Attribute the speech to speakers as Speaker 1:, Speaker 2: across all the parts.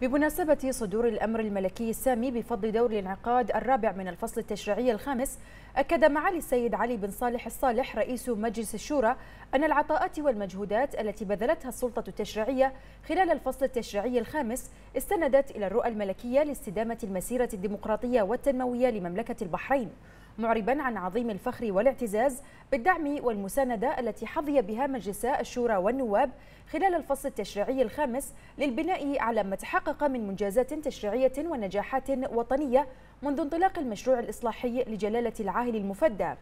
Speaker 1: بمناسبة صدور الأمر الملكي السامي بفضل دور الانعقاد الرابع من الفصل التشريعي الخامس أكد معالي السيد علي بن صالح الصالح رئيس مجلس الشورى أن العطاءات والمجهودات التي بذلتها السلطة التشريعية خلال الفصل التشريعي الخامس استندت إلى الرؤى الملكية لاستدامة المسيرة الديمقراطية والتنموية لمملكة البحرين معربا عن عظيم الفخر والاعتزاز بالدعم والمساندة التي حظي بها مجلس الشورى والنواب خلال الفصل التشريعي الخامس للبناء على ما تحقق من منجازات تشريعية ونجاحات وطنية منذ انطلاق المشروع الإصلاحي لجلالة العاهل المفدى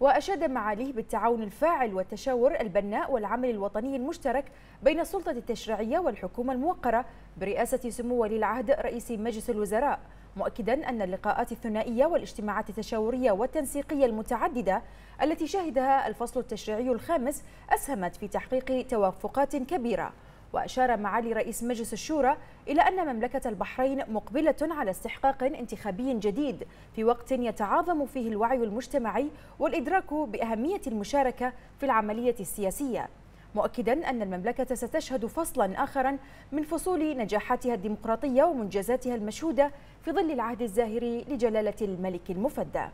Speaker 1: وأشاد معاليه بالتعاون الفاعل والتشاور البناء والعمل الوطني المشترك بين السلطة التشريعية والحكومة الموقرة برئاسة سمو ولي العهد رئيس مجلس الوزراء مؤكدا أن اللقاءات الثنائية والاجتماعات التشاورية والتنسيقية المتعددة التي شهدها الفصل التشريعي الخامس أسهمت في تحقيق توافقات كبيرة وأشار معالي رئيس مجلس الشورى إلى أن مملكة البحرين مقبلة على استحقاق انتخابي جديد في وقت يتعاظم فيه الوعي المجتمعي والإدراك بأهمية المشاركة في العملية السياسية مؤكدا أن المملكة ستشهد فصلا آخرا من فصول نجاحاتها الديمقراطية ومنجزاتها المشهودة في ظل العهد الزاهري لجلالة الملك المفدى